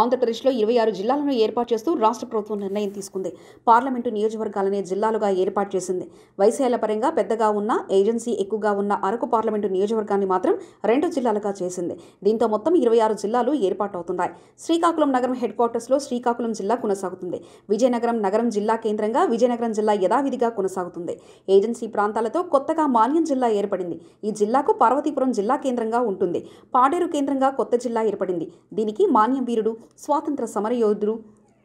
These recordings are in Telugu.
ఆంధ్రప్రదేశ్లో ఇరవై ఆరు జిల్లాలను ఏర్పాటు చేస్తూ రాష్ట్ర ప్రభుత్వం నిర్ణయం తీసుకుంది పార్లమెంటు నియోజకవర్గాలనే జిల్లాలుగా ఏర్పాటు చేసింది వైశాల పరంగా పెద్దగా ఉన్న ఏజెన్సీ ఎక్కువగా ఉన్న అరకు పార్లమెంటు నియోజకవర్గాన్ని మాత్రం రెండు జిల్లాలుగా చేసింది దీంతో మొత్తం ఇరవై ఆరు జిల్లాలు ఏర్పాటవుతున్నాయి శ్రీకాకుళం నగరం హెడ్ క్వార్టర్స్లో శ్రీకాకుళం జిల్లా కొనసాగుతుంది విజయనగరం నగరం జిల్లా కేంద్రంగా విజయనగరం జిల్లా యథావిధిగా కొనసాగుతుంది ఏజెన్సీ ప్రాంతాలతో కొత్తగా మాన్యం జిల్లా ఏర్పడింది ఈ జిల్లాకు పార్వతీపురం జిల్లా కేంద్రంగా ఉంటుంది పాడేరు కేంద్రంగా కొత్త జిల్లా ఏర్పడింది దీనికి మాన్యం వీరుడు స్వాతంత్ర సమరయోధుడు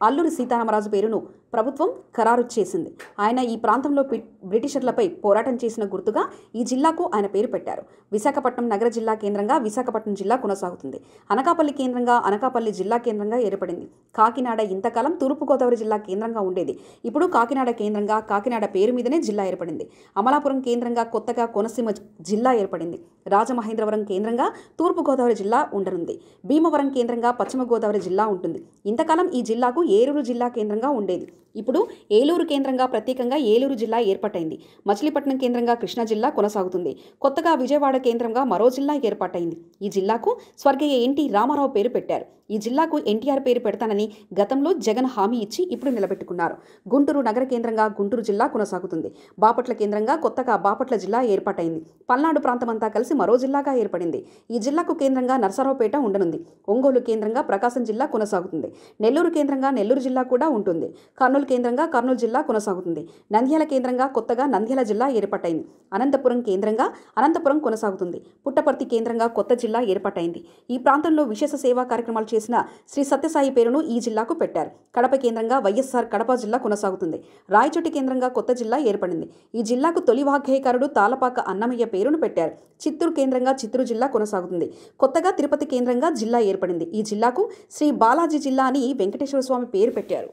అల్లూరి సీతారామరాజు పేరును ప్రభుత్వం ఖరారు చేసింది ఆయన ఈ ప్రాంతంలో బ్రిటిషర్లపై పోరాటం చేసిన గుర్తుగా ఈ జిల్లాకు ఆయన పేరు పెట్టారు విశాఖపట్నం నగర జిల్లా కేంద్రంగా విశాఖపట్నం జిల్లా కొనసాగుతుంది అనకాపల్లి కేంద్రంగా అనకాపల్లి జిల్లా కేంద్రంగా ఏర్పడింది కాకినాడ ఇంతకాలం తూర్పుగోదావరి జిల్లా కేంద్రంగా ఉండేది ఇప్పుడు కాకినాడ కేంద్రంగా కాకినాడ పేరు మీదనే జిల్లా ఏర్పడింది అమలాపురం కేంద్రంగా కొత్తగా కోనసీమ జిల్లా ఏర్పడింది రాజమహేంద్రవరం కేంద్రంగా తూర్పుగోదావరి జిల్లా ఉండనుంది భీమవరం కేంద్రంగా పశ్చిమ గోదావరి జిల్లా ఉంటుంది ఇంతకాలం ఈ జిల్లాకు ఏరూరు జిల్లా కేంద్రంగా ఉండేది ఇప్పుడు ఏలూరు కేంద్రంగా ప్రత్యేకంగా ఏలూరు జిల్లా ఏర్పాటైంది మచిలీపట్నం కేంద్రంగా కృష్ణా జిల్లా కొనసాగుతుంది కొత్తగా విజయవాడ కేంద్రంగా మరో జిల్లా ఏర్పాటైంది ఈ జిల్లాకు స్వర్గీయ ఎన్టీ రామారావు పేరు పెట్టారు ఈ జిల్లాకు ఎన్టీఆర్ పేరు పెడతానని గతంలో జగన్ హామీ ఇచ్చి ఇప్పుడు నిలబెట్టుకున్నారు గుంటూరు నగర కేంద్రంగా గుంటూరు జిల్లా కొనసాగుతుంది బాపట్ల కేంద్రంగా కొత్తగా బాపట్ల జిల్లా ఏర్పాటైంది పల్నాడు ప్రాంతమంతా కలిసి మరో జిల్లాగా ఏర్పడింది ఈ జిల్లాకు కేంద్రంగా నర్సరావుపేట ఉండనుంది ఒంగోలు కేంద్రంగా ప్రకాశం జిల్లా కొనసాగుతుంది నెల్లూరు కేంద్రంగా నెల్లూరు జిల్లా కూడా ఉంటుంది కర్నూలు కర్నూలు కేంద్రంగా కర్నూలు జిల్లా కొనసాగుతుంది నంద్యాల కేంద్రంగా కొత్తగా నంద్యాల జిల్లా ఏర్పాటైంది అనంతపురం కేంద్రంగా అనంతపురం కొనసాగుతుంది పుట్టపర్తి కేంద్రంగా కొత్త జిల్లా ఏర్పాటైంది ఈ ప్రాంతంలో విశేష సేవా కార్యక్రమాలు చేసిన శ్రీ సత్యసాయి పేరును ఈ జిల్లాకు పెట్టారు కడప కేంద్రంగా వైఎస్ఆర్ కడప జిల్లా కొనసాగుతుంది రాయచోటి కేంద్రంగా కొత్త జిల్లా ఏర్పడింది ఈ జిల్లాకు తొలి వాగ్గేయకారుడు తాలపాక అన్నమయ్య పేరును పెట్టారు చిత్తూరు కేంద్రంగా చిత్తూరు జిల్లా కొనసాగుతుంది కొత్తగా తిరుపతి కేంద్రంగా జిల్లా ఏర్పడింది ఈ జిల్లాకు శ్రీ బాలాజీ జిల్లా అని వెంకటేశ్వర స్వామి పేరు పెట్టారు